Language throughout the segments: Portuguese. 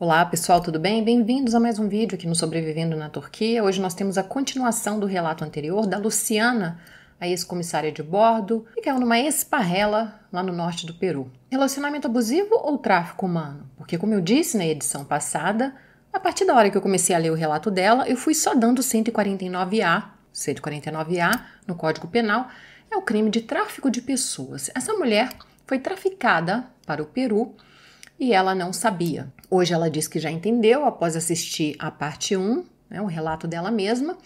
Olá pessoal, tudo bem? Bem-vindos a mais um vídeo aqui no Sobrevivendo na Turquia. Hoje nós temos a continuação do relato anterior da Luciana, a ex-comissária de bordo, que caiu é numa esparrela lá no norte do Peru. Relacionamento abusivo ou tráfico humano? Porque, como eu disse na edição passada, a partir da hora que eu comecei a ler o relato dela, eu fui só dando 149A. 149A no Código Penal é o crime de tráfico de pessoas. Essa mulher foi traficada para o Peru e ela não sabia. Hoje ela diz que já entendeu após assistir a parte 1, né, o relato dela mesma,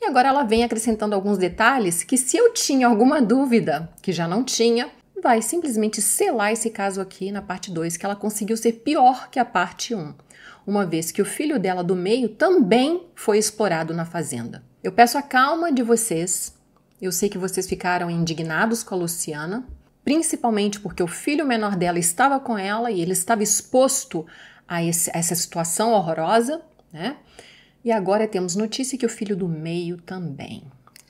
e agora ela vem acrescentando alguns detalhes que, se eu tinha alguma dúvida, que já não tinha, vai simplesmente selar esse caso aqui na parte 2, que ela conseguiu ser pior que a parte 1, um, uma vez que o filho dela do meio também foi explorado na fazenda. Eu peço a calma de vocês. Eu sei que vocês ficaram indignados com a Luciana, principalmente porque o filho menor dela estava com ela e ele estava exposto a, esse, a essa situação horrorosa, né? E agora temos notícia que o filho do meio também.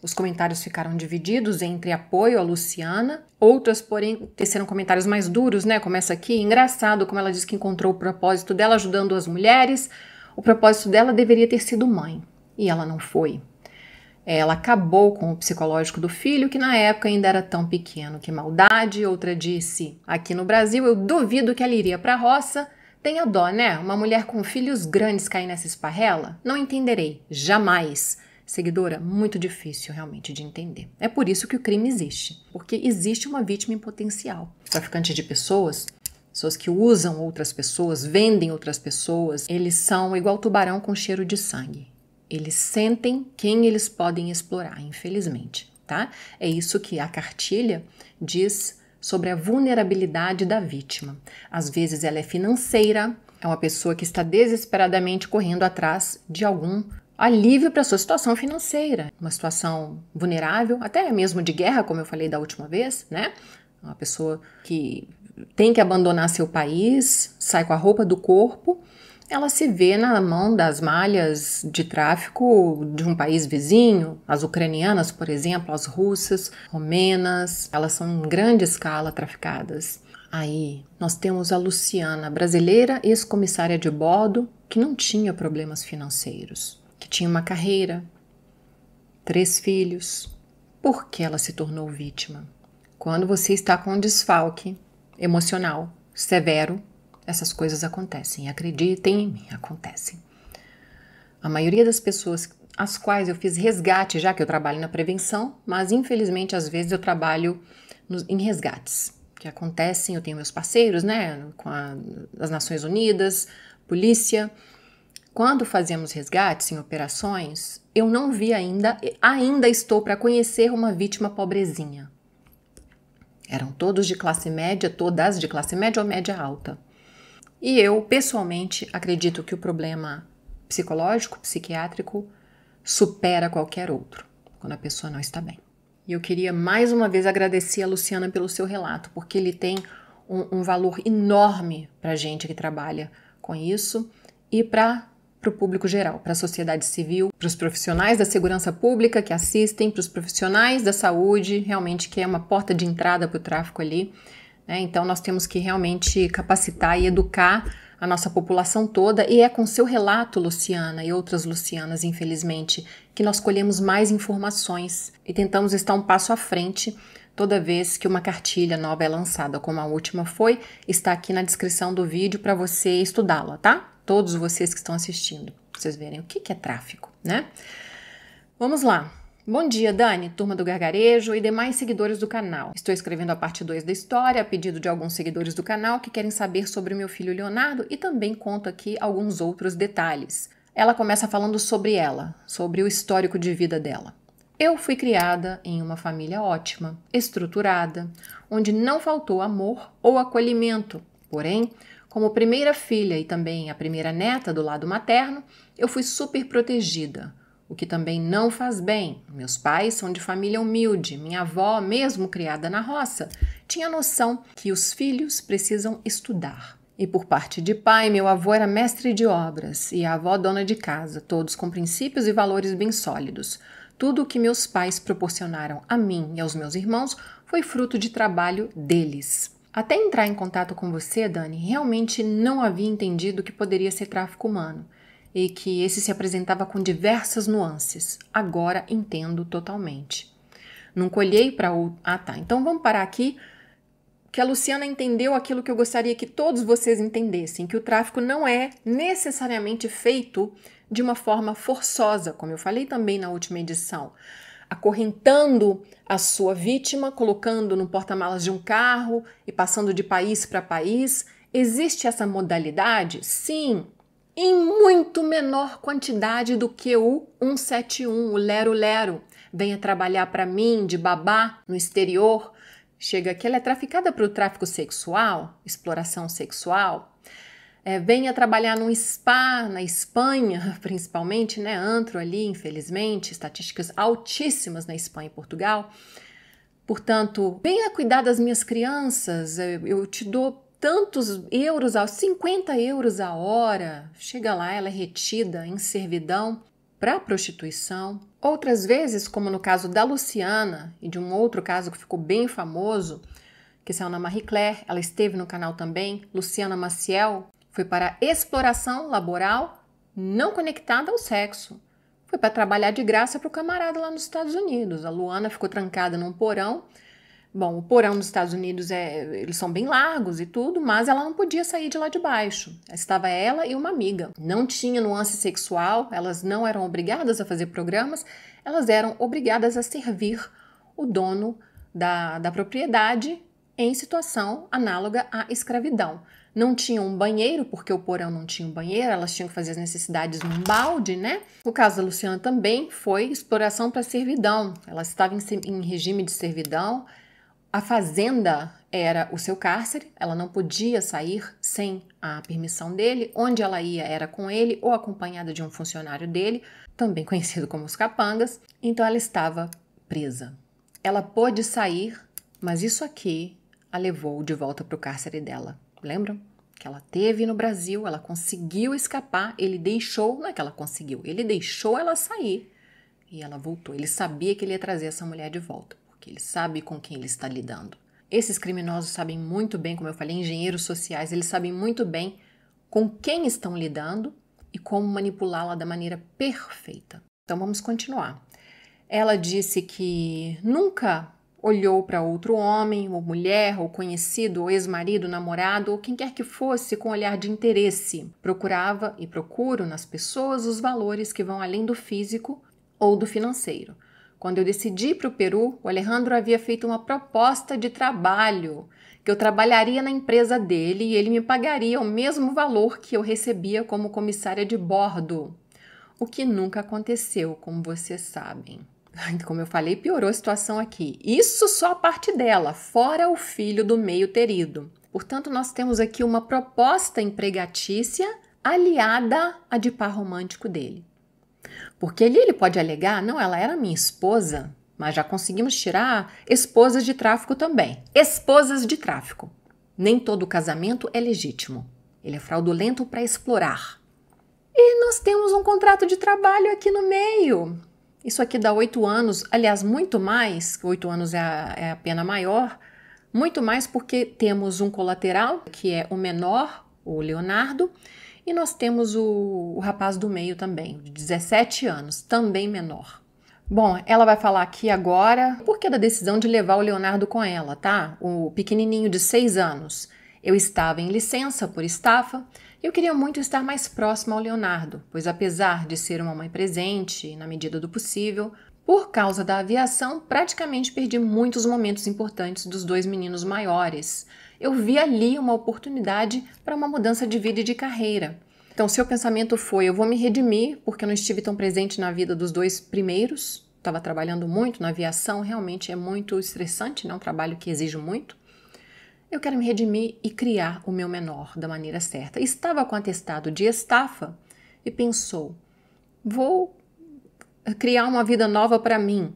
Os comentários ficaram divididos entre apoio à Luciana, outras, porém, teceram comentários mais duros, né? Começa aqui, engraçado como ela diz que encontrou o propósito dela ajudando as mulheres. O propósito dela deveria ter sido mãe, e ela não foi. Ela acabou com o psicológico do filho, que na época ainda era tão pequeno. Que maldade! Outra disse: Aqui no Brasil eu duvido que ela iria para a roça Tenha dó, né? Uma mulher com filhos grandes cair nessa esparrela? Não entenderei, jamais. Seguidora, muito difícil realmente de entender. É por isso que o crime existe, porque existe uma vítima em potencial. Traficante de pessoas pessoas que usam outras pessoas, vendem outras pessoas, eles são igual tubarão com cheiro de sangue. Eles sentem quem eles podem explorar, infelizmente, tá? É isso que a cartilha diz sobre a vulnerabilidade da vítima. Às vezes ela é financeira, é uma pessoa que está desesperadamente correndo atrás de algum alívio para sua situação financeira, uma situação vulnerável, até mesmo de guerra, como eu falei da última vez, né? Uma pessoa que tem que abandonar seu país, sai com a roupa do corpo ela se vê na mão das malhas de tráfico de um país vizinho, as ucranianas, por exemplo, as russas, romenas, elas são em grande escala traficadas. Aí nós temos a Luciana, brasileira ex-comissária de bordo, que não tinha problemas financeiros, que tinha uma carreira, três filhos. Por que ela se tornou vítima? Quando você está com um desfalque emocional severo, essas coisas acontecem, acreditem em mim, acontecem. A maioria das pessoas às quais eu fiz resgate, já que eu trabalho na prevenção, mas infelizmente às vezes eu trabalho em resgates que acontecem. Eu tenho meus parceiros, né, com a, as Nações Unidas, polícia. Quando fazemos resgates em operações, eu não vi ainda, ainda estou para conhecer uma vítima pobrezinha. Eram todos de classe média, todas de classe média ou média alta. E eu, pessoalmente, acredito que o problema psicológico, psiquiátrico, supera qualquer outro, quando a pessoa não está bem. E eu queria mais uma vez agradecer a Luciana pelo seu relato, porque ele tem um, um valor enorme para a gente que trabalha com isso e para para o público geral, para a sociedade civil, para os profissionais da segurança pública que assistem, para os profissionais da saúde, realmente que é uma porta de entrada para o tráfico ali. Né? Então, nós temos que realmente capacitar e educar a nossa população toda, e é com seu relato, Luciana, e outras Lucianas, infelizmente, que nós colhemos mais informações e tentamos estar um passo à frente toda vez que uma cartilha nova é lançada, como a última foi, está aqui na descrição do vídeo para você estudá-la, tá? Todos vocês que estão assistindo, vocês verem o que é tráfico, né? Vamos lá. Bom dia, Dani, turma do Gargarejo e demais seguidores do canal. Estou escrevendo a parte 2 da história a pedido de alguns seguidores do canal que querem saber sobre o meu filho Leonardo e também conto aqui alguns outros detalhes. Ela começa falando sobre ela, sobre o histórico de vida dela. Eu fui criada em uma família ótima, estruturada, onde não faltou amor ou acolhimento. Porém, como primeira filha e também a primeira neta do lado materno, eu fui super protegida o que também não faz bem. Meus pais são de família humilde, minha avó, mesmo criada na roça, tinha noção que os filhos precisam estudar. E por parte de pai, meu avô era mestre de obras e a avó dona de casa, todos com princípios e valores bem sólidos. Tudo o que meus pais proporcionaram a mim e aos meus irmãos foi fruto de trabalho deles. Até entrar em contato com você, Dani, realmente não havia entendido que poderia ser tráfico humano e que esse se apresentava com diversas nuances. Agora entendo totalmente. Nunca olhei para o. Ah, tá. Então vamos parar aqui. Que a Luciana entendeu aquilo que eu gostaria que todos vocês entendessem: que o tráfico não é necessariamente feito de uma forma forçosa, como eu falei também na última edição acorrentando a sua vítima, colocando no porta-malas de um carro e passando de país para país. Existe essa modalidade? Sim, em muito menor quantidade do que o 171, o Lero Lero. Venha trabalhar para mim de babá no exterior. Chega que ela é traficada para o tráfico sexual, exploração sexual. É, venha trabalhar num spa na Espanha, principalmente, né? Antro ali, infelizmente, estatísticas altíssimas na Espanha e Portugal. Portanto, venha cuidar das minhas crianças, eu, eu te dou tantos euros, 50 euros a hora. Chega lá, ela é retida em servidão para a prostituição. Outras vezes, como no caso da Luciana e de um outro caso que ficou bem famoso, que saiu na Marie Claire, ela esteve no canal também, Luciana Maciel, foi para exploração laboral não conectada ao sexo. Foi para trabalhar de graça para o camarada lá nos Estados Unidos. A Luana ficou trancada num porão Bom, o porão dos Estados Unidos é, eles são bem largos e tudo, mas ela não podia sair de lá de baixo. Estava ela e uma amiga. Não tinha nuance sexual, elas não eram obrigadas a fazer programas, elas eram obrigadas a servir o dono da, da propriedade em situação análoga à escravidão. Não tinha um banheiro, porque o porão não tinha um banheiro, elas tinham que fazer as necessidades num balde, né? O caso da Luciana também foi exploração para servidão. Ela estava em, em regime de servidão, a fazenda era o seu cárcere, ela não podia sair sem a permissão dele. Onde ela ia era com ele ou acompanhada de um funcionário dele, também conhecido como os capangas. Então ela estava presa. Ela pôde sair, mas isso aqui a levou de volta para o cárcere dela. Lembram? Que ela teve no Brasil, ela conseguiu escapar, ele deixou, não é que ela conseguiu, ele deixou ela sair e ela voltou. Ele sabia que ele ia trazer essa mulher de volta que ele sabe com quem ele está lidando. Esses criminosos sabem muito bem, como eu falei, engenheiros sociais, eles sabem muito bem com quem estão lidando e como manipulá-la da maneira perfeita. Então vamos continuar. Ela disse que nunca olhou para outro homem ou mulher ou conhecido ou ex-marido, namorado ou quem quer que fosse com olhar de interesse. Procurava e procuro nas pessoas os valores que vão além do físico ou do financeiro. Quando eu decidi para o Peru, o Alejandro havia feito uma proposta de trabalho, que eu trabalharia na empresa dele e ele me pagaria o mesmo valor que eu recebia como comissária de bordo. O que nunca aconteceu, como vocês sabem. Como eu falei, piorou a situação aqui. Isso só a parte dela, fora o filho do meio terido. Portanto, nós temos aqui uma proposta empregatícia aliada à de par romântico dele. Porque ali ele pode alegar, não, ela era minha esposa, mas já conseguimos tirar esposas de tráfico também. Esposas de tráfico. Nem todo casamento é legítimo. Ele é fraudulento para explorar. E nós temos um contrato de trabalho aqui no meio. Isso aqui dá oito anos, aliás, muito mais, oito anos é a, é a pena maior, muito mais porque temos um colateral, que é o menor, o Leonardo, e nós temos o, o rapaz do meio também, de 17 anos, também menor. Bom, ela vai falar aqui agora por que da decisão de levar o Leonardo com ela, tá? O pequenininho de 6 anos. Eu estava em licença por estafa e eu queria muito estar mais próxima ao Leonardo, pois apesar de ser uma mãe presente, na medida do possível, por causa da aviação, praticamente perdi muitos momentos importantes dos dois meninos maiores eu vi ali uma oportunidade para uma mudança de vida e de carreira. Então, seu pensamento foi: eu vou me redimir porque eu não estive tão presente na vida dos dois primeiros, estava trabalhando muito na aviação, realmente é muito estressante, é um trabalho que exige muito. Eu quero me redimir e criar o meu menor da maneira certa. Estava com atestado de estafa e pensou: vou criar uma vida nova para mim.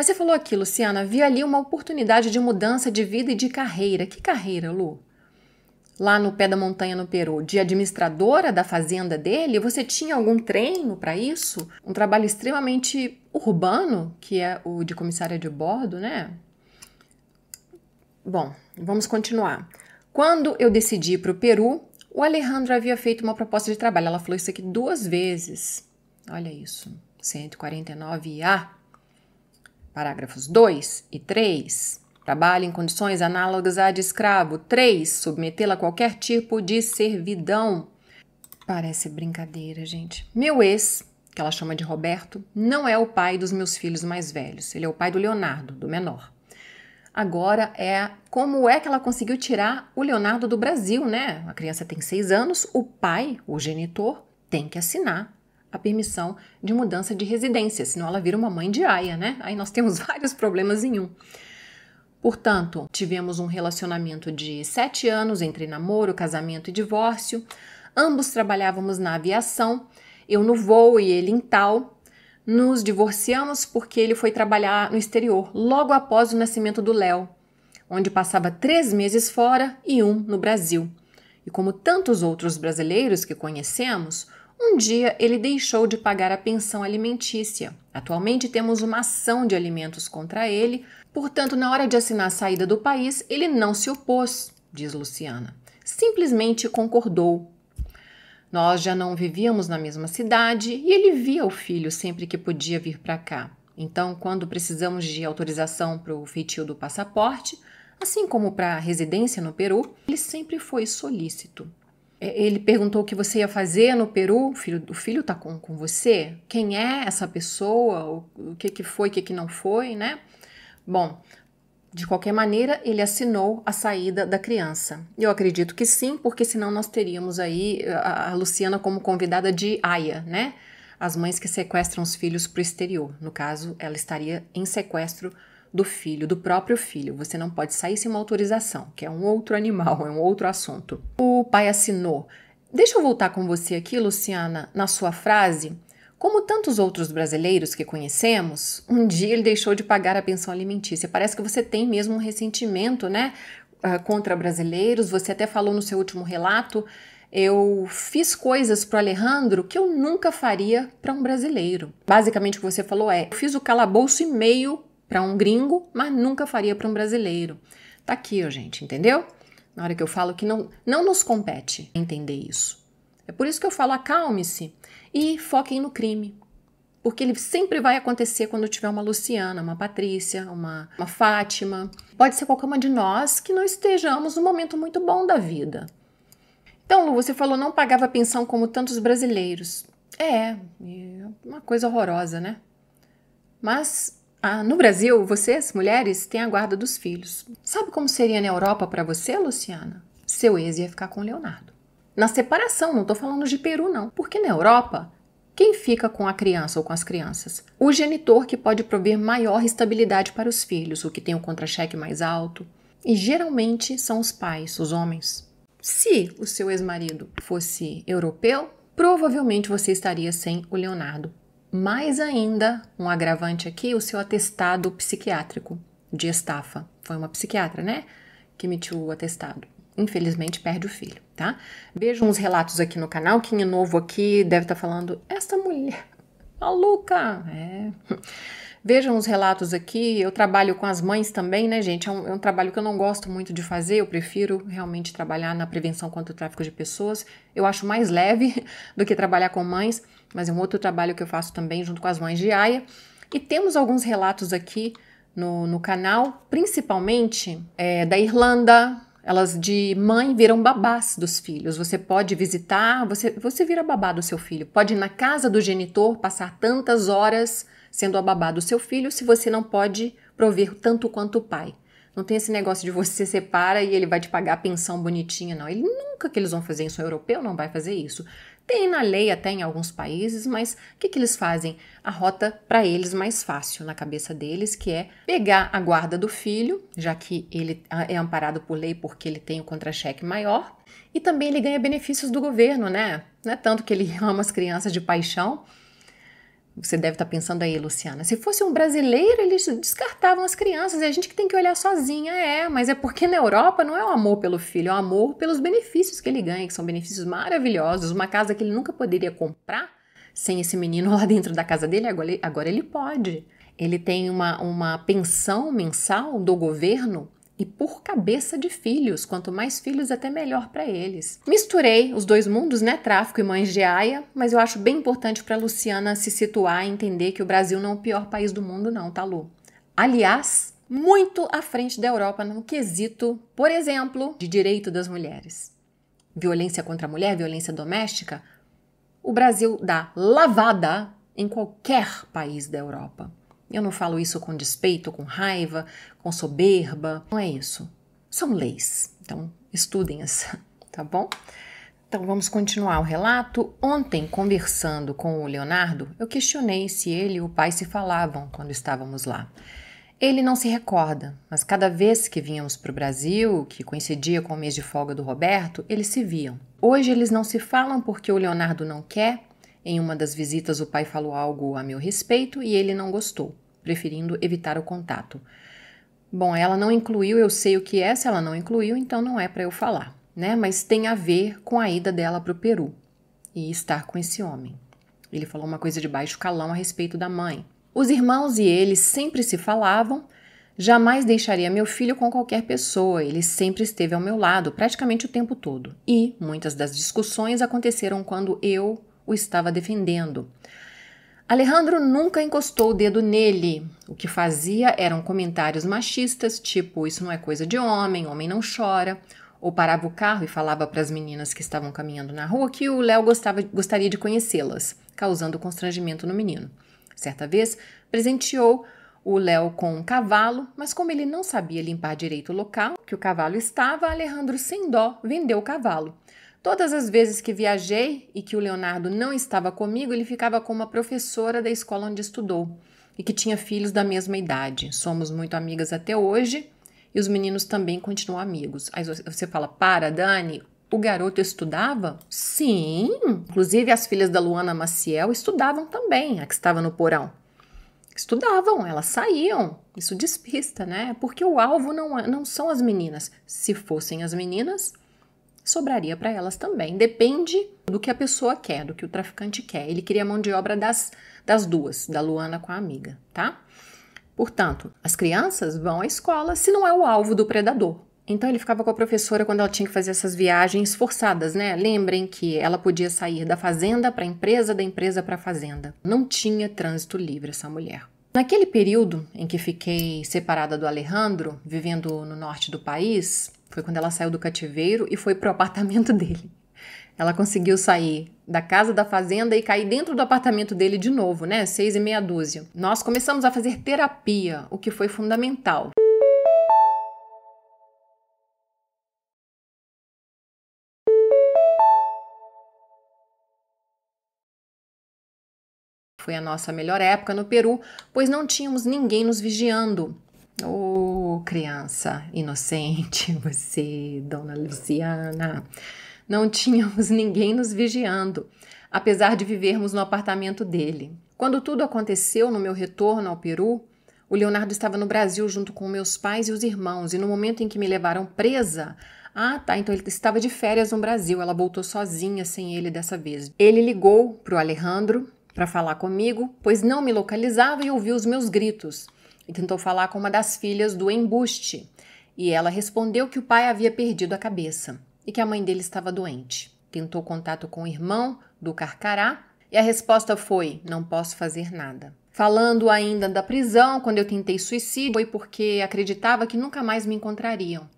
Mas você falou aqui, Luciana, vi ali uma oportunidade de mudança de vida e de carreira. Que carreira, Lu? Lá no pé da montanha no Peru, de administradora da fazenda dele, você tinha algum treino para isso? Um trabalho extremamente urbano, que é o de comissária de bordo, né? Bom, vamos continuar. Quando eu decidi ir para o Peru, o Alejandro havia feito uma proposta de trabalho. Ela falou isso aqui duas vezes. Olha isso, 149A. Parágrafos 2 e 3. Trabalha em condições análogas à de escravo. 3. Submetê-la a qualquer tipo de servidão. Parece brincadeira, gente. Meu ex, que ela chama de Roberto, não é o pai dos meus filhos mais velhos. Ele é o pai do Leonardo, do menor. Agora é como é que ela conseguiu tirar o Leonardo do Brasil, né? A criança tem seis anos, o pai, o genitor, tem que assinar a permissão de mudança de residência, senão ela vira uma mãe de aia, né? Aí nós temos vários problemas em um. Portanto, tivemos um relacionamento de sete anos entre namoro, casamento e divórcio. Ambos trabalhávamos na aviação, eu no voo e ele em tal. Nos divorciamos porque ele foi trabalhar no exterior logo após o nascimento do Léo, onde passava três meses fora e um no Brasil. E como tantos outros brasileiros que conhecemos, um dia ele deixou de pagar a pensão alimentícia. Atualmente temos uma ação de alimentos contra ele, portanto, na hora de assinar a saída do país, ele não se opôs, diz Luciana. Simplesmente concordou. Nós já não vivíamos na mesma cidade e ele via o filho sempre que podia vir para cá. Então, quando precisamos de autorização para o feitio do passaporte, assim como para a residência no Peru, ele sempre foi solícito. É, ele perguntou o que você ia fazer no Peru. O filho, o filho tá com, com você? Quem é essa pessoa? O, o que, que foi, o que, que não foi, né? Bom, de qualquer maneira, ele assinou a saída da criança. Eu acredito que sim, porque senão nós teríamos aí eh, a Luciana como convidada de Aya, né? As mães que sequestram os filhos para o exterior. No caso, ela estaria em sequestro do filho, do próprio filho. Você não pode sair sem uma autorização, que é um outro animal, é um outro assunto. O pai assinou. Deixa eu voltar com você aqui, Luciana, na sua frase. Como tantos outros brasileiros que conhecemos, um dia ele deixou de pagar a pensão alimentícia. Parece que você tem mesmo um ressentimento, né? Ah, contra brasileiros. Você até falou no seu último relato: eu fiz coisas para Alejandro que eu nunca faria para um brasileiro. Basicamente, o que você falou é: eu fiz o calabouço e meio para um gringo, mas nunca faria para um brasileiro. Tá aqui, ó, gente, entendeu? Na hora que eu falo que não, não nos compete entender isso. É por isso que eu falo acalme-se e foquem no crime. Porque ele sempre vai acontecer quando tiver uma Luciana, uma Patrícia, uma, uma Fátima. Pode ser qualquer uma de nós que não estejamos num momento muito bom da vida. Então, Lu, você falou não pagava pensão como tantos brasileiros. É, é uma coisa horrorosa, né? Mas ah, no Brasil, vocês, mulheres, têm a guarda dos filhos. Sabe como seria na Europa para você, Luciana? Seu ex ia ficar com Leonardo. Na separação, não estou falando de Peru, não. Porque na Europa, quem fica com a criança ou com as crianças? O genitor que pode prover maior estabilidade para os filhos, o que tem o contra-cheque mais alto. E geralmente são os pais, os homens. Se o seu ex-marido fosse europeu, provavelmente você estaria sem o Leonardo. Mais ainda, um agravante aqui, o seu atestado psiquiátrico de estafa. Foi uma psiquiatra, né? Que emitiu o atestado. Infelizmente, perde o filho, tá? Vejam uns relatos aqui no canal. Quem é novo aqui deve estar tá falando: essa mulher maluca! É. Vejam os relatos aqui. Eu trabalho com as mães também, né, gente? É um, é um, trabalho que eu não gosto muito de fazer. Eu prefiro realmente trabalhar na prevenção contra o tráfico de pessoas. Eu acho mais leve do que trabalhar com mães mas é um outro trabalho que eu faço também junto com as mães de Aya. E temos alguns relatos aqui no, no canal, principalmente é, da Irlanda. Elas de mãe viram babás dos filhos. Você pode visitar, você, você vira babá do seu filho. Pode ir na casa do genitor, passar tantas horas sendo a babá do seu filho, se você não pode prover tanto quanto o pai. Não tem esse negócio de você separa e ele vai te pagar a pensão bonitinha, não. Ele nunca que eles vão fazer isso. O europeu não vai fazer isso. Tem na lei até em alguns países, mas o que, que eles fazem? A rota para eles mais fácil na cabeça deles, que é pegar a guarda do filho, já que ele é amparado por lei porque ele tem o contra-cheque maior, e também ele ganha benefícios do governo, né? Não é tanto que ele ama as crianças de paixão, você deve estar tá pensando aí, Luciana, se fosse um brasileiro, eles descartavam as crianças, é a gente que tem que olhar sozinha, é, mas é porque na Europa não é o amor pelo filho, é o amor pelos benefícios que ele ganha, que são benefícios maravilhosos, uma casa que ele nunca poderia comprar sem esse menino lá dentro da casa dele, agora ele, agora ele pode. Ele tem uma, uma pensão mensal do governo e por cabeça de filhos. Quanto mais filhos, até melhor para eles. Misturei os dois mundos, né? Tráfico e mães de aia, mas eu acho bem importante para Luciana se situar e entender que o Brasil não é o pior país do mundo, não, tá, Lu? Aliás, muito à frente da Europa no quesito, por exemplo, de direito das mulheres. Violência contra a mulher, violência doméstica, o Brasil dá lavada em qualquer país da Europa. Eu não falo isso com despeito, com raiva, com soberba. Não é isso. São leis. Então, estudem-as, tá bom? Então vamos continuar o relato. Ontem, conversando com o Leonardo, eu questionei se ele e o pai se falavam quando estávamos lá. Ele não se recorda, mas cada vez que vínhamos para o Brasil, que coincidia com o mês de folga do Roberto, eles se viam. Hoje eles não se falam porque o Leonardo não quer. Em uma das visitas, o pai falou algo a meu respeito e ele não gostou preferindo evitar o contato. Bom, ela não incluiu, eu sei o que é, se ela não incluiu, então não é para eu falar, né? Mas tem a ver com a ida dela para o Peru e estar com esse homem. Ele falou uma coisa de baixo calão a respeito da mãe. Os irmãos e ele sempre se falavam. Jamais deixaria meu filho com qualquer pessoa, ele sempre esteve ao meu lado, praticamente o tempo todo. E muitas das discussões aconteceram quando eu o estava defendendo. Alejandro nunca encostou o dedo nele. O que fazia eram comentários machistas, tipo isso não é coisa de homem, homem não chora, ou parava o carro e falava para as meninas que estavam caminhando na rua que o Léo gostaria de conhecê-las, causando constrangimento no menino. Certa vez, presenteou o Léo com um cavalo, mas como ele não sabia limpar direito o local que o cavalo estava, Alejandro, sem dó, vendeu o cavalo. Todas as vezes que viajei e que o Leonardo não estava comigo, ele ficava com uma professora da escola onde estudou e que tinha filhos da mesma idade. Somos muito amigas até hoje e os meninos também continuam amigos. Aí você fala: para, Dani, o garoto estudava? Sim, inclusive as filhas da Luana Maciel estudavam também, a que estava no porão. Estudavam, elas saíam. Isso despista, né? Porque o alvo não, é, não são as meninas. Se fossem as meninas, sobraria para elas também. Depende do que a pessoa quer, do que o traficante quer. Ele queria mão de obra das, das duas, da Luana com a amiga, tá? Portanto, as crianças vão à escola se não é o alvo do predador. Então ele ficava com a professora quando ela tinha que fazer essas viagens forçadas, né? Lembrem que ela podia sair da fazenda para a empresa, da empresa para a fazenda. Não tinha trânsito livre essa mulher. Naquele período em que fiquei separada do Alejandro, vivendo no norte do país, foi quando ela saiu do cativeiro e foi pro apartamento dele. Ela conseguiu sair da casa da fazenda e cair dentro do apartamento dele de novo, né? Seis e meia dúzia. Nós começamos a fazer terapia, o que foi fundamental. Foi a nossa melhor época no Peru, pois não tínhamos ninguém nos vigiando. Ô oh, criança inocente, você, dona Luciana, não tínhamos ninguém nos vigiando, apesar de vivermos no apartamento dele. Quando tudo aconteceu no meu retorno ao Peru, o Leonardo estava no Brasil junto com meus pais e os irmãos, e no momento em que me levaram presa, ah, tá, então ele estava de férias no Brasil, ela voltou sozinha sem ele dessa vez. Ele ligou para o Alejandro para falar comigo, pois não me localizava e ouviu os meus gritos e tentou falar com uma das filhas do embuste. E ela respondeu que o pai havia perdido a cabeça e que a mãe dele estava doente. Tentou contato com o irmão do Carcará e a resposta foi: não posso fazer nada. Falando ainda da prisão, quando eu tentei suicídio, foi porque acreditava que nunca mais me encontrariam.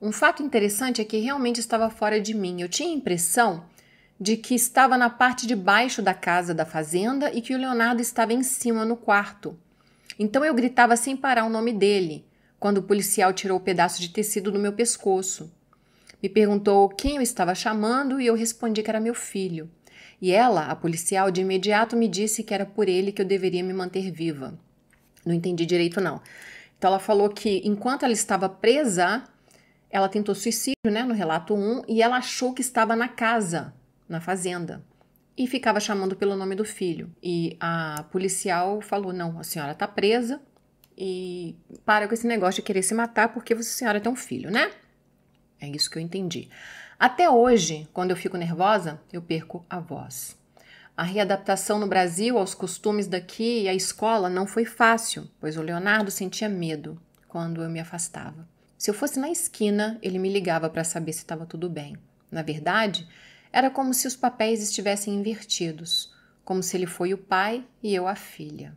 Um fato interessante é que realmente estava fora de mim. Eu tinha a impressão de que estava na parte de baixo da casa da fazenda e que o Leonardo estava em cima no quarto. Então eu gritava sem parar o nome dele, quando o policial tirou o pedaço de tecido do meu pescoço. Me perguntou quem eu estava chamando e eu respondi que era meu filho. E ela, a policial, de imediato me disse que era por ele que eu deveria me manter viva. Não entendi direito, não. Então ela falou que enquanto ela estava presa, ela tentou suicídio, né, no relato 1, e ela achou que estava na casa, na fazenda e ficava chamando pelo nome do filho. E a policial falou: não, a senhora tá presa e para com esse negócio de querer se matar porque você, senhora, tem um filho, né? É isso que eu entendi. Até hoje, quando eu fico nervosa, eu perco a voz. A readaptação no Brasil aos costumes daqui e à escola não foi fácil, pois o Leonardo sentia medo quando eu me afastava. Se eu fosse na esquina, ele me ligava para saber se estava tudo bem. Na verdade, era como se os papéis estivessem invertidos, como se ele foi o pai e eu a filha.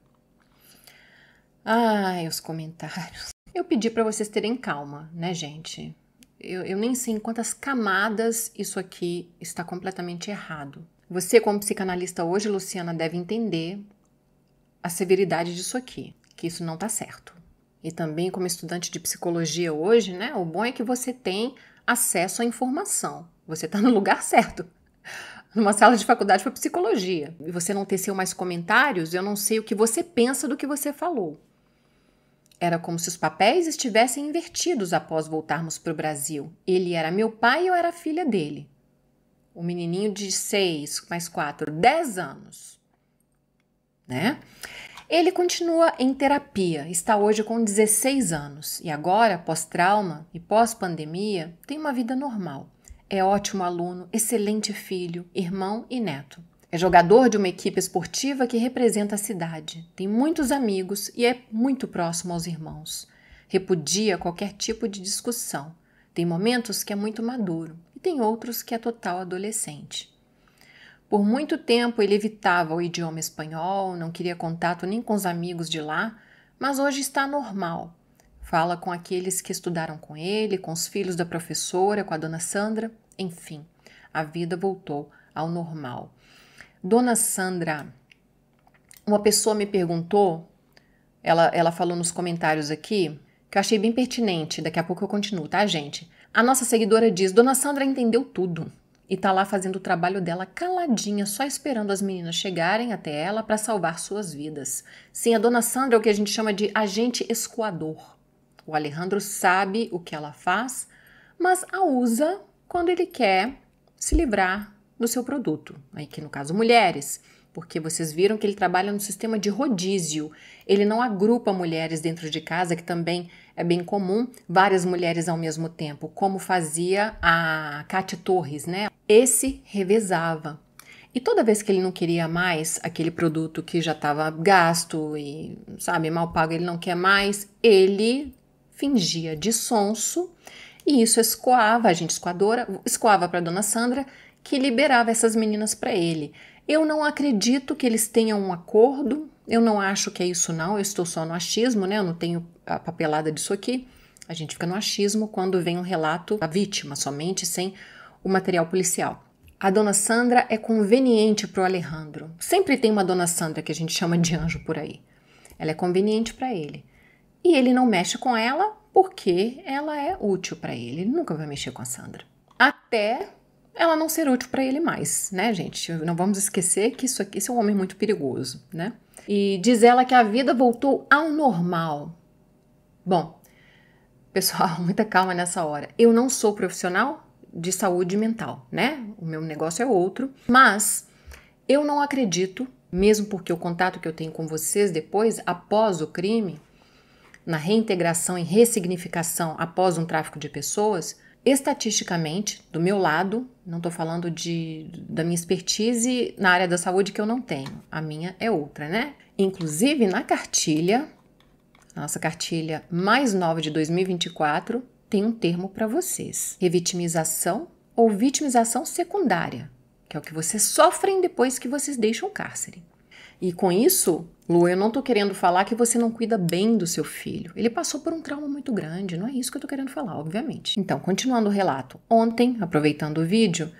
Ai, os comentários. Eu pedi para vocês terem calma, né, gente? Eu, eu nem sei em quantas camadas isso aqui está completamente errado. Você, como psicanalista hoje, Luciana, deve entender a severidade disso aqui, que isso não está certo. E também, como estudante de psicologia hoje, né, o bom é que você tem acesso à informação. Você está no lugar certo. Numa sala de faculdade para psicologia. E você não teceu mais comentários, eu não sei o que você pensa do que você falou. Era como se os papéis estivessem invertidos após voltarmos para o Brasil. Ele era meu pai e eu era filha dele. O menininho de 6 mais 4, 10 anos. Né? Ele continua em terapia, está hoje com 16 anos e agora, pós-trauma e pós-pandemia, tem uma vida normal é ótimo aluno, excelente filho, irmão e neto. É jogador de uma equipe esportiva que representa a cidade, tem muitos amigos e é muito próximo aos irmãos. Repudia qualquer tipo de discussão. Tem momentos que é muito maduro e tem outros que é total adolescente. Por muito tempo ele evitava o idioma espanhol, não queria contato nem com os amigos de lá, mas hoje está normal. Fala com aqueles que estudaram com ele, com os filhos da professora, com a dona Sandra. Enfim, a vida voltou ao normal. Dona Sandra, uma pessoa me perguntou, ela, ela falou nos comentários aqui, que eu achei bem pertinente. Daqui a pouco eu continuo, tá, gente? A nossa seguidora diz: Dona Sandra entendeu tudo e tá lá fazendo o trabalho dela caladinha, só esperando as meninas chegarem até ela para salvar suas vidas. Sim, a Dona Sandra é o que a gente chama de agente escoador. O Alejandro sabe o que ela faz, mas a usa quando ele quer se livrar do seu produto, aí que no caso mulheres, porque vocês viram que ele trabalha no sistema de rodízio. Ele não agrupa mulheres dentro de casa, que também é bem comum, várias mulheres ao mesmo tempo, como fazia a Cátia Torres, né? Esse revezava. E toda vez que ele não queria mais aquele produto que já estava gasto e, sabe, mal pago, ele não quer mais, ele fingia de sonso e isso escoava, a gente escoadora, escoava para dona Sandra, que liberava essas meninas para ele. Eu não acredito que eles tenham um acordo, eu não acho que é isso não, eu estou só no achismo, né? Eu não tenho a papelada disso aqui. A gente fica no achismo quando vem um relato da vítima somente, sem o material policial. A dona Sandra é conveniente para o Alejandro. Sempre tem uma dona Sandra que a gente chama de anjo por aí. Ela é conveniente para ele. E ele não mexe com ela porque ela é útil para ele. Ele nunca vai mexer com a Sandra. Até ela não ser útil para ele mais, né, gente? Não vamos esquecer que isso aqui, é um homem muito perigoso, né? E diz ela que a vida voltou ao normal. Bom, pessoal, muita calma nessa hora. Eu não sou profissional de saúde mental, né? O meu negócio é outro, mas eu não acredito, mesmo porque o contato que eu tenho com vocês depois, após o crime, na reintegração e ressignificação após um tráfico de pessoas, estatisticamente, do meu lado, não estou falando de, da minha expertise na área da saúde que eu não tenho, a minha é outra, né? Inclusive na cartilha, nossa cartilha mais nova de 2024, tem um termo para vocês: revitimização ou vitimização secundária, que é o que vocês sofrem depois que vocês deixam o cárcere. E com isso, Lu, eu não tô querendo falar que você não cuida bem do seu filho. Ele passou por um trauma muito grande, não é isso que eu tô querendo falar, obviamente. Então, continuando o relato. Ontem, aproveitando o vídeo,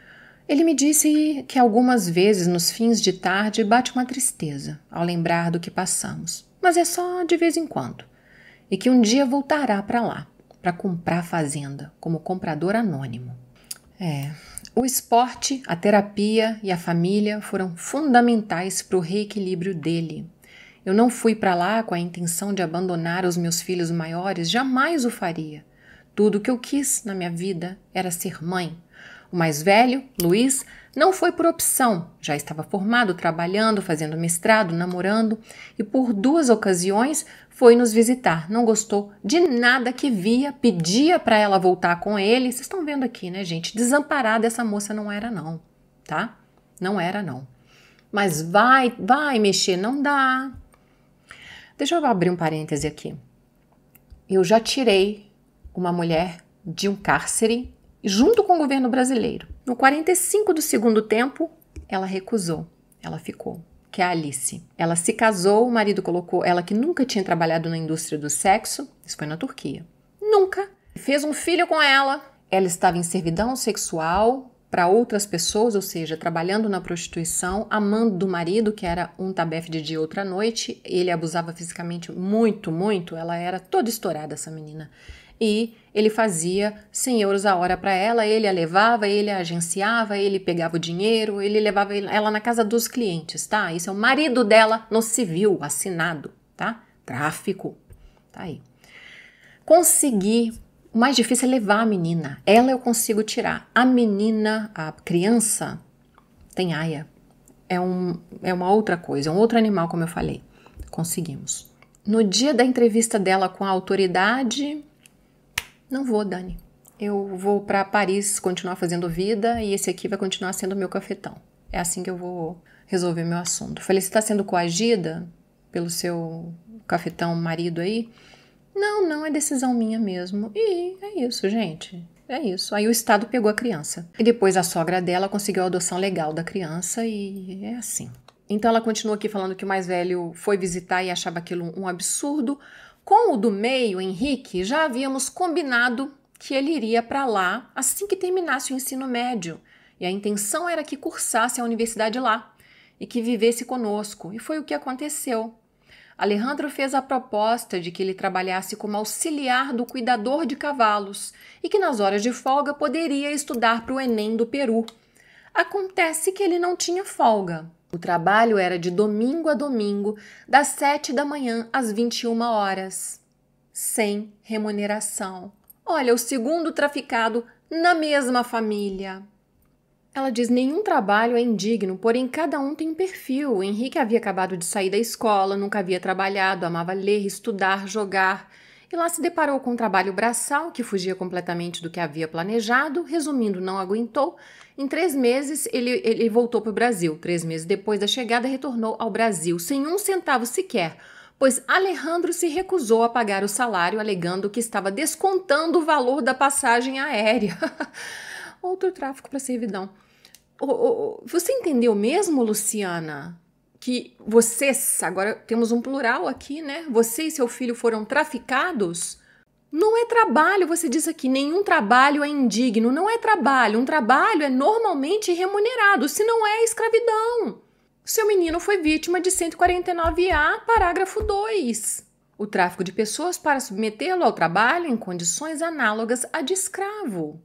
ele me disse que algumas vezes nos fins de tarde bate uma tristeza ao lembrar do que passamos, mas é só de vez em quando. E que um dia voltará para lá, para comprar a fazenda, como comprador anônimo. É, o esporte, a terapia e a família foram fundamentais para o reequilíbrio dele. Eu não fui para lá com a intenção de abandonar os meus filhos maiores, jamais o faria. Tudo o que eu quis na minha vida era ser mãe. O mais velho, Luiz, não foi por opção, já estava formado, trabalhando, fazendo mestrado, namorando, e por duas ocasiões foi nos visitar, não gostou de nada que via, pedia para ela voltar com ele. Vocês estão vendo aqui, né, gente? Desamparada essa moça não era não, tá? Não era não. Mas vai, vai mexer, não dá. Deixa eu abrir um parêntese aqui. Eu já tirei uma mulher de um cárcere junto com o governo brasileiro. No 45 do segundo tempo, ela recusou, ela ficou que é a Alice. Ela se casou, o marido colocou ela que nunca tinha trabalhado na indústria do sexo, isso foi na Turquia. Nunca. Fez um filho com ela. Ela estava em servidão sexual para outras pessoas, ou seja, trabalhando na prostituição, amando do marido, que era um tabefe de dia outra noite. Ele abusava fisicamente muito, muito. Ela era toda estourada, essa menina e ele fazia 100 euros a hora para ela, ele a levava, ele a agenciava, ele pegava o dinheiro, ele levava ela na casa dos clientes, tá? Isso é o marido dela no civil, assinado, tá? Tráfico, tá aí. Consegui. O mais difícil é levar a menina. Ela eu consigo tirar. A menina, a criança, tem aia. É, um, é uma outra coisa, é um outro animal, como eu falei. Conseguimos. No dia da entrevista dela com a autoridade, não vou, Dani. Eu vou para Paris continuar fazendo vida e esse aqui vai continuar sendo meu cafetão. É assim que eu vou resolver meu assunto. Falei, você está sendo coagida pelo seu cafetão marido aí? Não, não, é decisão minha mesmo. E é isso, gente. É isso. Aí o Estado pegou a criança. E depois a sogra dela conseguiu a adoção legal da criança e é assim. Então ela continua aqui falando que o mais velho foi visitar e achava aquilo um absurdo. Com o do meio, Henrique, já havíamos combinado que ele iria para lá assim que terminasse o ensino médio, e a intenção era que cursasse a universidade lá e que vivesse conosco, e foi o que aconteceu. Alejandro fez a proposta de que ele trabalhasse como auxiliar do cuidador de cavalos e que nas horas de folga poderia estudar para o Enem do Peru. Acontece que ele não tinha folga, o trabalho era de domingo a domingo, das 7 da manhã às 21 horas, sem remuneração. Olha, o segundo traficado na mesma família. Ela diz: nenhum trabalho é indigno, porém cada um tem um perfil. O Henrique havia acabado de sair da escola, nunca havia trabalhado, amava ler, estudar, jogar. E lá se deparou com um trabalho braçal que fugia completamente do que havia planejado. Resumindo, não aguentou, em três meses, ele, ele voltou para o Brasil. Três meses depois da chegada, retornou ao Brasil, sem um centavo sequer, pois Alejandro se recusou a pagar o salário, alegando que estava descontando o valor da passagem aérea. Outro tráfico para servidão. você entendeu mesmo, Luciana? que vocês, agora temos um plural aqui, né? Você e seu filho foram traficados? Não é trabalho, você diz aqui, nenhum trabalho é indigno, não é trabalho. Um trabalho é normalmente remunerado, se não é escravidão. Seu menino foi vítima de 149A, parágrafo 2. O tráfico de pessoas para submetê-lo ao trabalho em condições análogas à de escravo.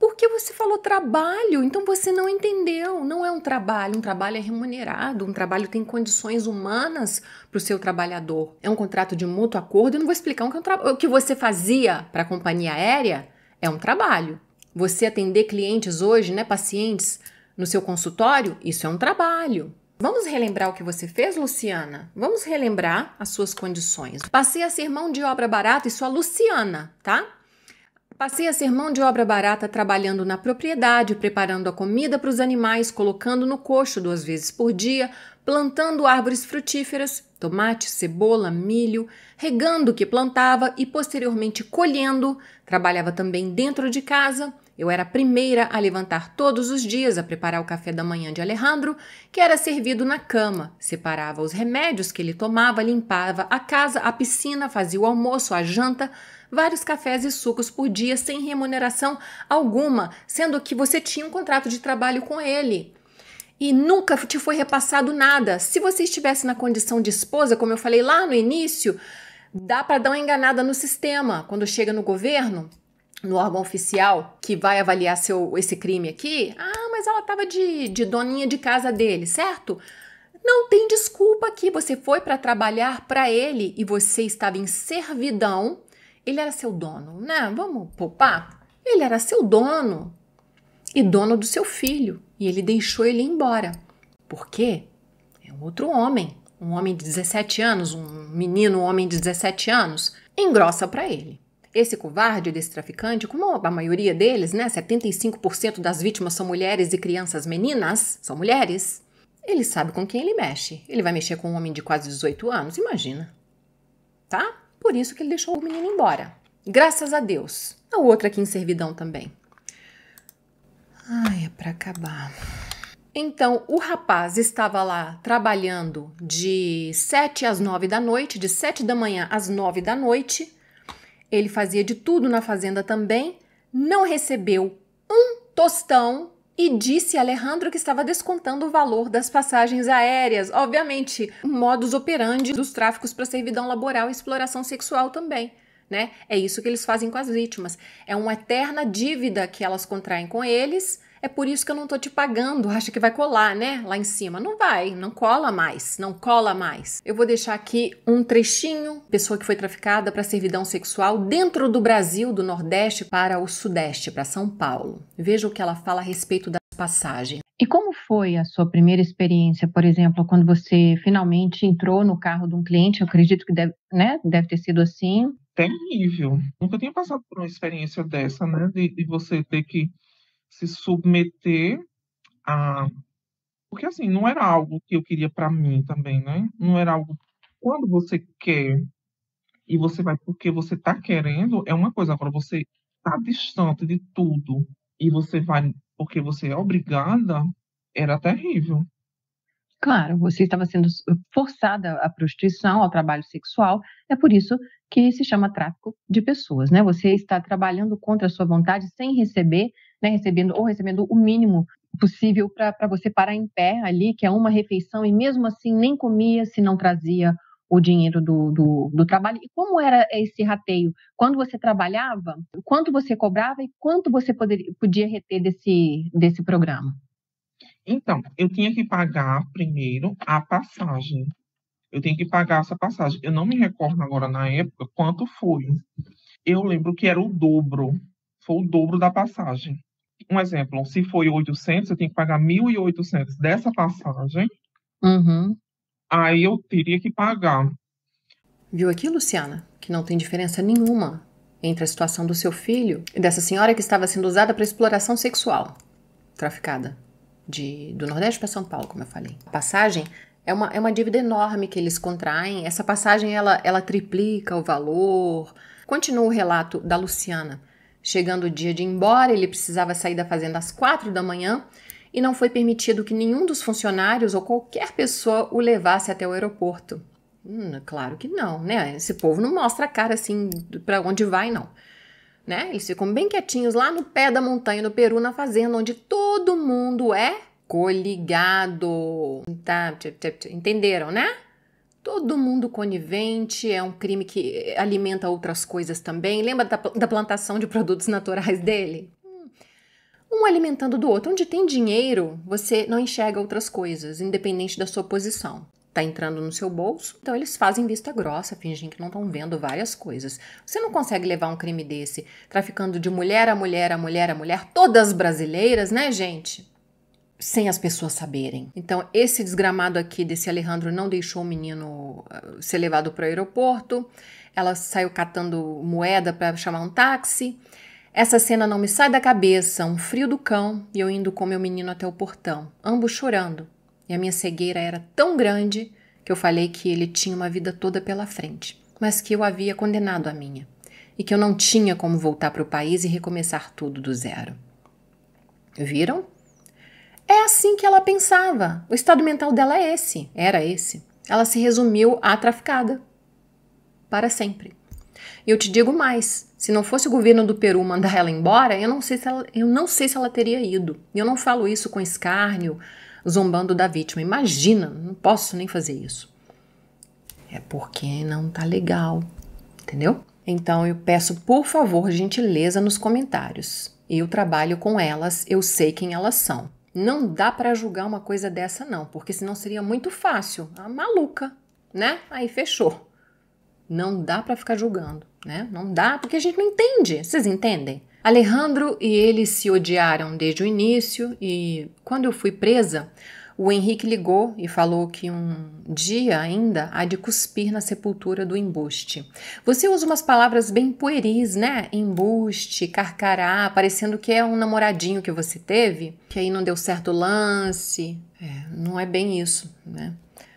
Porque você falou trabalho, então você não entendeu. Não é um trabalho, um trabalho é remunerado, um trabalho tem condições humanas para o seu trabalhador. É um contrato de mútuo acordo. Eu não vou explicar o que, é um o que você fazia para a companhia aérea, é um trabalho. Você atender clientes hoje, né, pacientes, no seu consultório, isso é um trabalho. Vamos relembrar o que você fez, Luciana? Vamos relembrar as suas condições. Passei a ser mão de obra barata, e sou a Luciana, tá? Passei a ser mão de obra barata trabalhando na propriedade, preparando a comida para os animais, colocando no coxo duas vezes por dia, plantando árvores frutíferas, tomate, cebola, milho, regando o que plantava e posteriormente colhendo. Trabalhava também dentro de casa. Eu era a primeira a levantar todos os dias a preparar o café da manhã de Alejandro, que era servido na cama. Separava os remédios que ele tomava, limpava a casa, a piscina, fazia o almoço, a janta, vários cafés e sucos por dia sem remuneração alguma, sendo que você tinha um contrato de trabalho com ele e nunca te foi repassado nada. Se você estivesse na condição de esposa, como eu falei lá no início, dá para dar uma enganada no sistema. Quando chega no governo, no órgão oficial que vai avaliar seu esse crime aqui, ah, mas ela estava de, de doninha de casa dele, certo? Não tem desculpa aqui. Você foi para trabalhar para ele e você estava em servidão ele era seu dono, né? Vamos poupar? Ele era seu dono e dono do seu filho, e ele deixou ele embora. Por quê? É um outro homem, um homem de 17 anos, um menino um homem de 17 anos, engrossa para ele. Esse covarde desse traficante, como a maioria deles, né, 75% das vítimas são mulheres e crianças meninas, são mulheres, ele sabe com quem ele mexe. Ele vai mexer com um homem de quase 18 anos, imagina. Tá? Por isso que ele deixou o menino embora. Graças a Deus. A outra aqui em servidão também. Ai, é para acabar. Então, o rapaz estava lá trabalhando de 7 às 9 da noite, de 7 da manhã às 9 da noite. Ele fazia de tudo na fazenda também, não recebeu um tostão e disse a Alejandro que estava descontando o valor das passagens aéreas. Obviamente, modus operandi dos tráficos para servidão laboral e exploração sexual também né? É isso que eles fazem com as vítimas. É uma eterna dívida que elas contraem com eles. É por isso que eu não tô te pagando. Acha que vai colar, né? Lá em cima. Não vai, não cola mais, não cola mais. Eu vou deixar aqui um trechinho: pessoa que foi traficada para servidão sexual dentro do Brasil, do Nordeste para o Sudeste, para São Paulo. Veja o que ela fala a respeito das passagens. E como foi a sua primeira experiência, por exemplo, quando você finalmente entrou no carro de um cliente? Eu acredito que deve, né, deve ter sido assim terrível. Nunca tinha passado por uma experiência dessa, né? De, de você ter que se submeter a. Porque, assim, não era algo que eu queria para mim também, né? Não era algo. Quando você quer e você vai porque você tá querendo, é uma coisa. Agora, você tá distante de tudo e você vai porque você é obrigada, era terrível. Claro, você estava sendo forçada à prostituição, ao trabalho sexual. É por isso que se chama tráfico de pessoas, né? Você está trabalhando contra a sua vontade sem receber, né? Recebendo ou recebendo o mínimo possível para você parar em pé ali, que é uma refeição, e mesmo assim nem comia se não trazia o dinheiro do, do, do, trabalho. E como era esse rateio? Quando você trabalhava, quanto você cobrava e quanto você poderia, podia reter desse, desse programa? Então, eu tinha que pagar primeiro a passagem eu tenho que pagar essa passagem. Eu não me recordo agora na época quanto foi. Eu lembro que era o dobro, foi o dobro da passagem. Um exemplo, se foi 800, eu tenho que pagar 1.800 dessa passagem. Uhum. Aí eu teria que pagar. Viu aqui, Luciana? Que não tem diferença nenhuma entre a situação do seu filho e dessa senhora que estava sendo usada para exploração sexual, traficada, de, do Nordeste para São Paulo, como eu falei. A passagem é uma, é uma dívida enorme que eles contraem. Essa passagem ela, ela triplica o valor. Continua o relato da Luciana. Chegando o dia de ir embora, ele precisava sair da fazenda às quatro da manhã e não foi permitido que nenhum dos funcionários ou qualquer pessoa o levasse até o aeroporto. Hum, claro que não, né? Esse povo não mostra a cara assim para onde vai, não. Né? Eles ficam bem quietinhos lá no pé da montanha no Peru, na fazenda, onde todo mundo é coligado. Tá, entenderam, né? Todo mundo conivente é um crime que alimenta outras coisas também. Lembra da, da plantação de produtos naturais dele? Hum. Um alimentando do outro. Onde tem dinheiro, você não enxerga outras coisas, independente da sua posição. Tá entrando no seu bolso, então eles fazem vista grossa, fingem que não estão vendo várias coisas. Você não consegue levar um crime desse traficando de mulher a mulher a mulher a mulher, todas brasileiras, né, gente? sem as pessoas saberem. Então, esse desgramado aqui desse Alejandro não deixou o menino eh, ser levado para o aeroporto. Ela saiu catando moeda para chamar um táxi. Essa cena não me sai da cabeça, um frio do cão e eu indo com meu menino até o portão, ambos chorando. E a minha cegueira era tão grande que eu falei que ele tinha uma vida toda pela frente, mas que eu havia condenado a minha e que eu não tinha como voltar para o país e recomeçar tudo do zero. Viram? É assim que ela pensava. O estado mental dela é esse, era esse. Ela se resumiu à traficada. Para sempre. E eu te digo mais: se não fosse o governo do Peru mandar ela embora, eu não sei se ela, eu não sei se ela teria ido. E eu não falo isso com escárnio, zombando da vítima. Imagina, não posso nem fazer isso. É porque não tá legal, entendeu? Então eu peço, por favor, gentileza nos comentários. Eu trabalho com elas, eu sei quem elas são. Não dá para julgar uma coisa dessa não, porque senão seria muito fácil. A ah, maluca, né? Aí fechou. Não dá para ficar julgando, né? Não dá, porque a gente não entende. Vocês entendem? Alejandro e ele se odiaram desde o início e quando eu fui presa, o Henrique ligou e falou que um dia ainda há de cuspir na sepultura do embuste. Você usa umas palavras bem pueris, né? Embuste, carcará, parecendo que é um namoradinho que você teve, que aí não deu certo o lance. É, não é bem isso, né?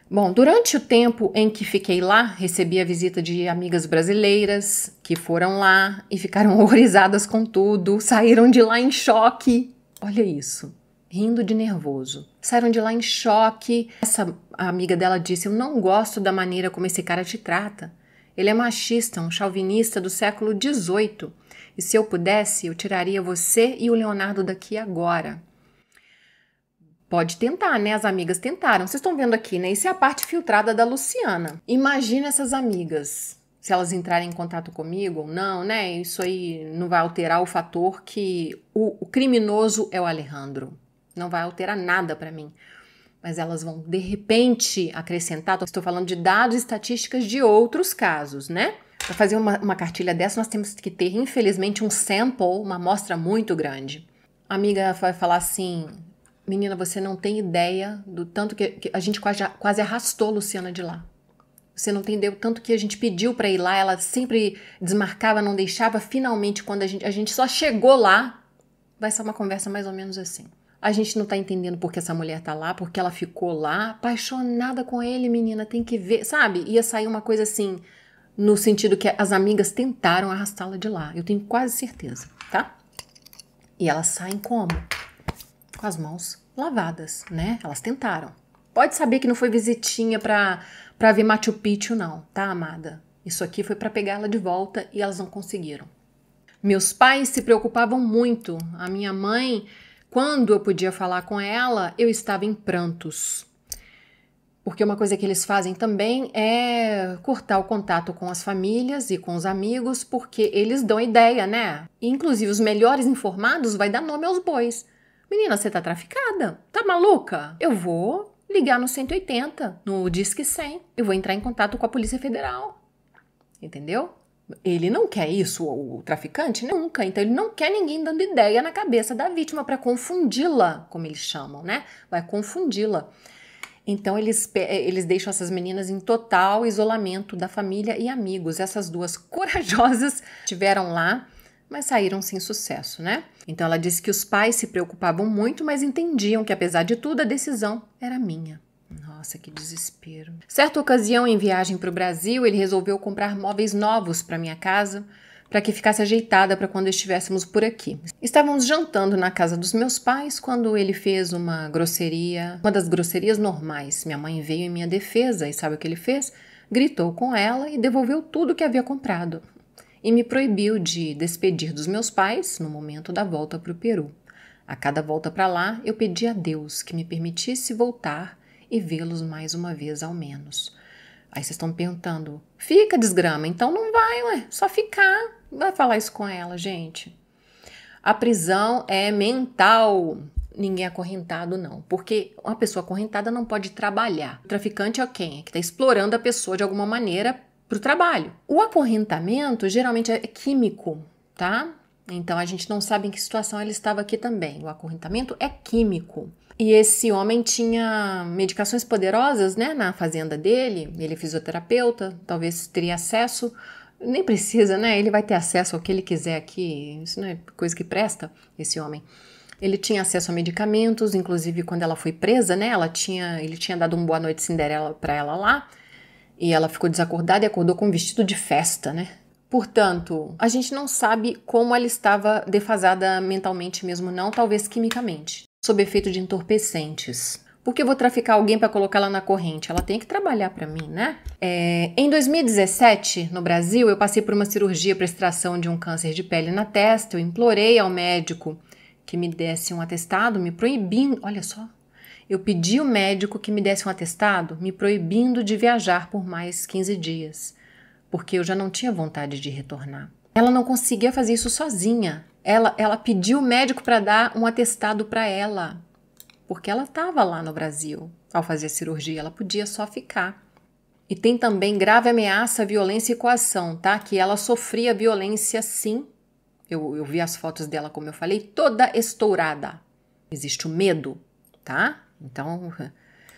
Bom, durante o tempo em que fiquei lá, recebi a visita de amigas brasileiras que foram lá e ficaram horrorizadas com tudo, saíram de lá em choque. Olha isso rindo de nervoso. Saíram de lá em choque. Essa amiga dela disse: Eu não gosto da maneira como esse cara te trata. Ele é machista, um chauvinista do século XVIII. E se eu pudesse, eu tiraria você e o Leonardo daqui agora. Pode tentar, né? As amigas tentaram. Vocês estão vendo aqui, né? Isso é a parte filtrada da Luciana. Imagina essas amigas. Se elas entrarem em contato comigo ou não, né? Isso aí não vai alterar o fator que o, o criminoso é o Alejandro não vai alterar nada para mim. Mas elas vão de repente acrescentar, estou falando de dados e estatísticas de outros casos, né? Para fazer uma, uma cartilha dessa, nós temos que ter, infelizmente, um sample, uma amostra muito grande. A amiga vai falar assim: menina, você não tem ideia do tanto que, que a gente quase, quase arrastou Luciana de lá. Você não entendeu tanto que a gente pediu para ir lá, ela sempre desmarcava, não deixava. Finalmente, quando a gente, a gente só chegou lá, vai ser uma conversa mais ou menos assim. A gente não tá entendendo porque essa mulher tá lá, porque ela ficou lá, apaixonada com ele, menina, tem que ver, sabe? Ia sair uma coisa assim, no sentido que as amigas tentaram arrastá-la de lá. Eu tenho quase certeza, tá? E elas saem como? Com as mãos lavadas, né? Elas tentaram. Pode saber que não foi visitinha pra, pra ver Machu Picchu, não, tá, amada? Isso aqui foi para pegá-la de volta e elas não conseguiram. Meus pais se preocupavam muito. A minha mãe quando eu podia falar com ela, eu estava em prantos. Porque uma coisa que eles fazem também é cortar o contato com as famílias e com os amigos, porque eles dão ideia, né? inclusive, os melhores informados vai dar nome aos bois. Menina, você tá traficada? Tá maluca? Eu vou ligar no 180, no Disque 100. Eu vou entrar em contato com a Polícia Federal. Entendeu? Ele não quer isso, o traficante né? nunca, então ele não quer ninguém dando ideia na cabeça da vítima para confundi-la, como eles chamam, né? Vai confundi-la. Então eles, eles deixam essas meninas em total isolamento da família e amigos. Essas duas corajosas tiveram lá, mas saíram sem sucesso, né? Então ela disse que os pais se preocupavam muito, mas entendiam que apesar de tudo a decisão era minha. Nossa, que desespero. Certa ocasião, em viagem para o Brasil, ele resolveu comprar móveis novos para minha casa, para que ficasse ajeitada para quando estivéssemos por aqui. Estávamos jantando na casa dos meus pais quando ele fez uma grosseria, uma das grosserias normais. Minha mãe veio em minha defesa e sabe o que ele fez? Gritou com ela e devolveu tudo que havia comprado. E me proibiu de despedir dos meus pais no momento da volta para o Peru. A cada volta para lá, eu pedi a Deus que me permitisse voltar e vê-los mais uma vez ao menos. Aí vocês estão perguntando: fica desgrama, então não vai, ué, só ficar. Vai falar isso com ela, gente. A prisão é mental. Ninguém é acorrentado, não. Porque uma pessoa acorrentada não pode trabalhar. O traficante é quem? É que está explorando a pessoa de alguma maneira para o trabalho. O acorrentamento geralmente é químico, tá? Então a gente não sabe em que situação ele estava aqui também. O acorrentamento é químico. E esse homem tinha medicações poderosas, né, na fazenda dele. Ele é fisioterapeuta, talvez teria acesso. Nem precisa, né? Ele vai ter acesso ao que ele quiser aqui. Isso não é coisa que presta, esse homem. Ele tinha acesso a medicamentos, inclusive quando ela foi presa, né? Ela tinha, ele tinha dado um boa noite Cinderela para ela lá. E ela ficou desacordada e acordou com um vestido de festa, né? Portanto, a gente não sabe como ela estava defasada mentalmente mesmo, não, talvez quimicamente sob efeito de entorpecentes. Por que eu vou traficar alguém para colocar ela na corrente? Ela tem que trabalhar para mim, né? É, em 2017, no Brasil, eu passei por uma cirurgia para extração de um câncer de pele na testa. Eu implorei ao médico que me desse um atestado, me proibindo. Olha só. Eu pedi ao médico que me desse um atestado, me proibindo de viajar por mais 15 dias, porque eu já não tinha vontade de retornar. Ela não conseguia fazer isso sozinha ela, ela pediu o médico para dar um atestado para ela, porque ela estava lá no Brasil. Ao fazer a cirurgia, ela podia só ficar. E tem também grave ameaça, violência e coação, tá? Que ela sofria violência sim. Eu, eu vi as fotos dela, como eu falei, toda estourada. Existe o medo, tá? Então,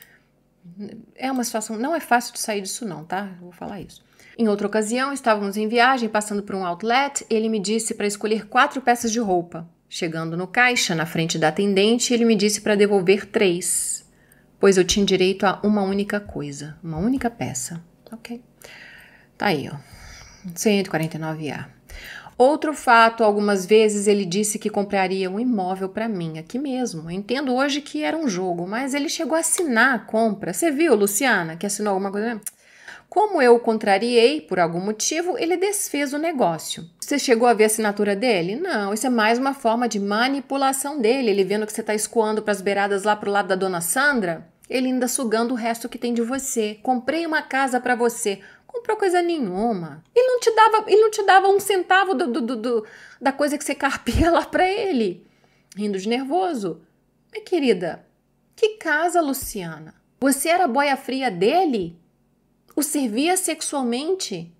é uma situação. Não é fácil de sair disso, não, tá? vou falar isso. Em outra ocasião, estávamos em viagem, passando por um outlet, ele me disse para escolher quatro peças de roupa. Chegando no caixa, na frente da atendente, ele me disse para devolver três, pois eu tinha direito a uma única coisa, uma única peça. Ok. Tá aí, ó. 149A. Outro fato, algumas vezes ele disse que compraria um imóvel para mim, aqui mesmo. Eu entendo hoje que era um jogo, mas ele chegou a assinar a compra. Você viu, Luciana, que assinou alguma coisa? Como eu o contrariei, por algum motivo, ele desfez o negócio. Você chegou a ver a assinatura dele? Não, isso é mais uma forma de manipulação dele. Ele vendo que você está escoando para as beiradas lá para o lado da dona Sandra, ele ainda sugando o resto que tem de você. Comprei uma casa para você. Comprou coisa nenhuma. Ele não te dava, ele não te dava um centavo do, do, do, da coisa que você carpia lá para ele. Rindo de nervoso. Minha querida, que casa, Luciana? Você era boia fria dele? o servia sexualmente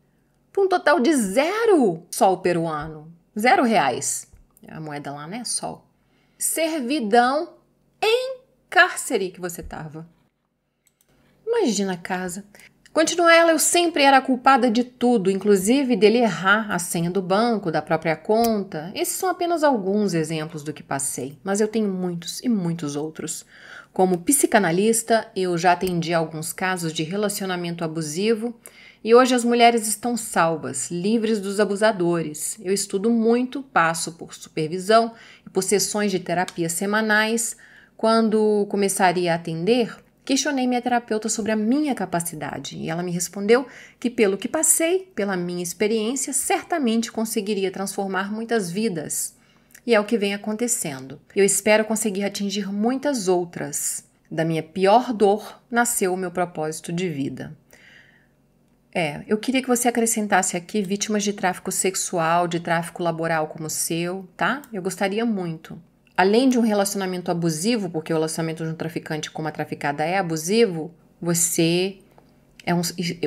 para um total de zero sol peruano. Zero reais. A moeda lá né sol. Servidão em cárcere que você estava. Imagina a casa. Continua ela, eu sempre era culpada de tudo, inclusive dele errar a senha do banco, da própria conta. Esses são apenas alguns exemplos do que passei, mas eu tenho muitos e muitos outros. Como psicanalista, eu já atendi alguns casos de relacionamento abusivo e hoje as mulheres estão salvas, livres dos abusadores. Eu estudo muito, passo por supervisão e por sessões de terapia semanais. Quando começaria a atender, questionei minha terapeuta sobre a minha capacidade e ela me respondeu que, pelo que passei, pela minha experiência, certamente conseguiria transformar muitas vidas e é o que vem acontecendo. Eu espero conseguir atingir muitas outras. Da minha pior dor nasceu o meu propósito de vida. É, eu queria que você acrescentasse aqui vítimas de tráfico sexual, de tráfico laboral como o seu, tá? Eu gostaria muito. Além de um relacionamento abusivo, porque o relacionamento de um traficante com uma traficada é abusivo, você é um,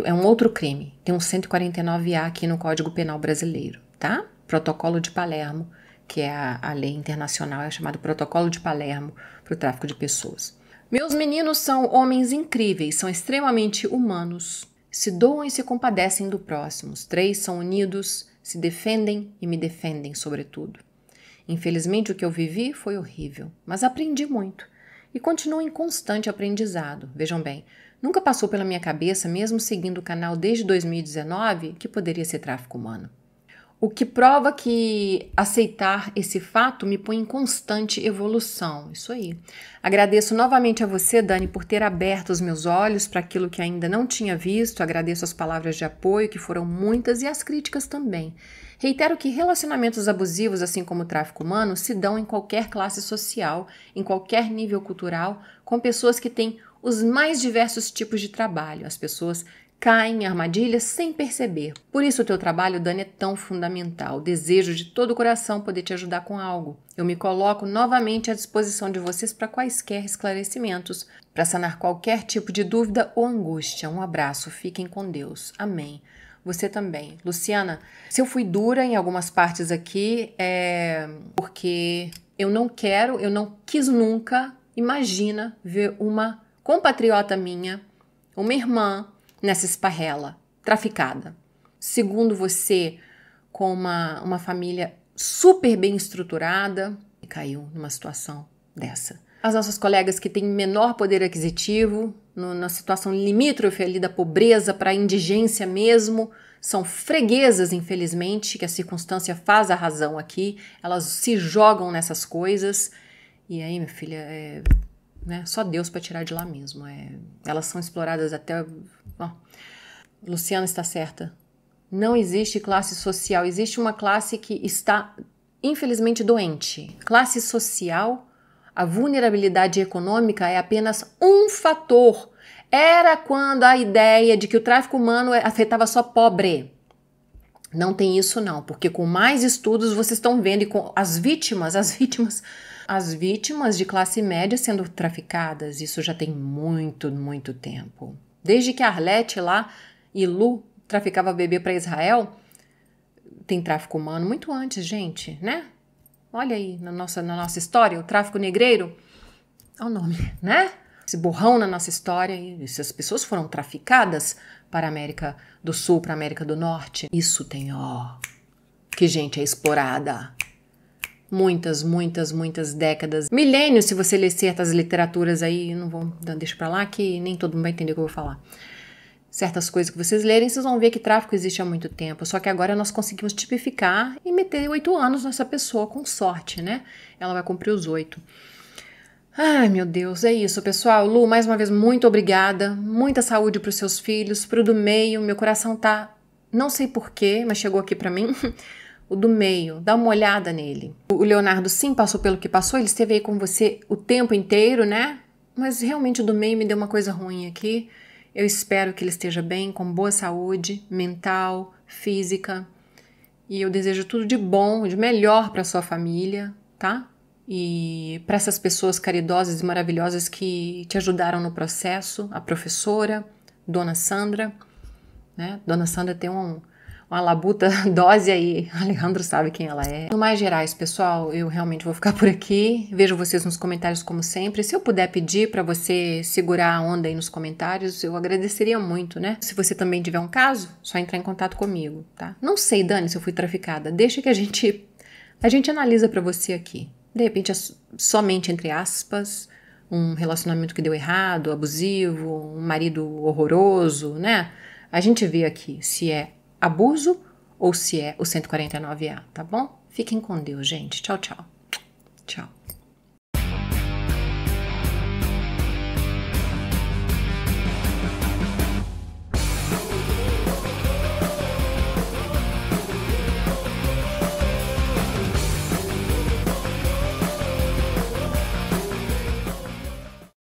é um outro crime. Tem um 149A aqui no Código Penal Brasileiro, tá? Protocolo de Palermo que é a, a lei internacional, é chamado Protocolo de Palermo para o tráfico de pessoas. Meus meninos são homens incríveis, são extremamente humanos, se doam e se compadecem do próximo. Os três são unidos, se defendem e me defendem, sobretudo. Infelizmente, o que eu vivi foi horrível, mas aprendi muito e continuo em constante aprendizado. Vejam bem, nunca passou pela minha cabeça, mesmo seguindo o canal desde 2019, que poderia ser tráfico humano. O que prova que aceitar esse fato me põe em constante evolução. Isso aí. Agradeço novamente a você, Dani, por ter aberto os meus olhos para aquilo que ainda não tinha visto. Agradeço as palavras de apoio, que foram muitas, e as críticas também. Reitero que relacionamentos abusivos, assim como o tráfico humano, se dão em qualquer classe social, em qualquer nível cultural, com pessoas que têm os mais diversos tipos de trabalho. As pessoas caem em armadilhas sem perceber. Por isso o teu trabalho, Dani, é tão fundamental. Desejo de todo o coração poder te ajudar com algo. Eu me coloco novamente à disposição de vocês para quaisquer esclarecimentos, para sanar qualquer tipo de dúvida ou angústia. Um abraço, fiquem com Deus. Amém. Você também. Luciana, se eu fui dura em algumas partes aqui, é porque eu não quero, eu não quis nunca, imagina, ver uma compatriota minha, uma irmã, nessa esparrela, traficada. Segundo você, com uma, uma família super bem estruturada e caiu numa situação dessa. As nossas colegas que têm menor poder aquisitivo, no, na situação limítrofe ali da pobreza para indigência mesmo, são freguesas, infelizmente, que a circunstância faz a razão aqui, elas se jogam nessas coisas. E aí, minha filha, é, né? Só Deus para tirar de lá mesmo. É, elas são exploradas até. Luciana está certa. Não existe classe social, existe uma classe que está infelizmente doente. Classe social, a vulnerabilidade econômica é apenas um fator. Era quando a ideia de que o tráfico humano é, afetava só pobre. Não tem isso não, porque com mais estudos vocês estão vendo e com as vítimas, as vítimas as vítimas de classe média sendo traficadas. Isso já tem muito, muito tempo. Desde que Arlete lá e Lu traficava bebê para Israel, tem tráfico humano muito antes, gente, né? Olha aí na nossa, na nossa história, o tráfico negreiro, é o nome, né? Esse borrão na nossa história, e essas pessoas foram traficadas para a América do Sul, para a América do Norte. Isso tem, ó, que gente é explorada muitas, muitas, muitas décadas. Milênios, se você ler certas literaturas aí, não vou, deixa pra lá que nem todo mundo vai entender o que eu vou falar. Certas coisas que vocês lerem, vocês vão ver que tráfico existe há muito tempo, só que agora nós conseguimos tipificar e meter oito anos nessa pessoa com sorte, né? Ela vai cumprir os oito. Ai, meu Deus, é isso, pessoal. Lu, mais uma vez, muito obrigada. Muita saúde para os seus filhos, para o do meio. Meu coração tá, não sei porquê, mas chegou aqui para mim. o do meio, dá uma olhada nele. O Leonardo sim passou pelo que passou, ele esteve aí com você o tempo inteiro, né? Mas realmente o do meio me deu uma coisa ruim aqui. Eu espero que ele esteja bem, com boa saúde mental, física. E eu desejo tudo de bom, de melhor para sua família, tá? E para essas pessoas caridosas e maravilhosas que te ajudaram no processo, a professora, Dona Sandra, né? Dona Sandra tem um uma labuta dose aí. Alejandro sabe quem ela é. No mais gerais, pessoal, eu realmente vou ficar por aqui. Vejo vocês nos comentários como sempre. Se eu puder pedir para você segurar a onda aí nos comentários, eu agradeceria muito, né? Se você também tiver um caso, só entrar em contato comigo, tá? Não sei, Dani, se eu fui traficada. Deixa que a gente a gente analisa para você aqui. De repente, é somente entre aspas, um relacionamento que deu errado, abusivo, um marido horroroso, né? A gente vê aqui se é abuso ou se é o 149A, tá bom? Fiquem com Deus, gente. Tchau, tchau. Tchau.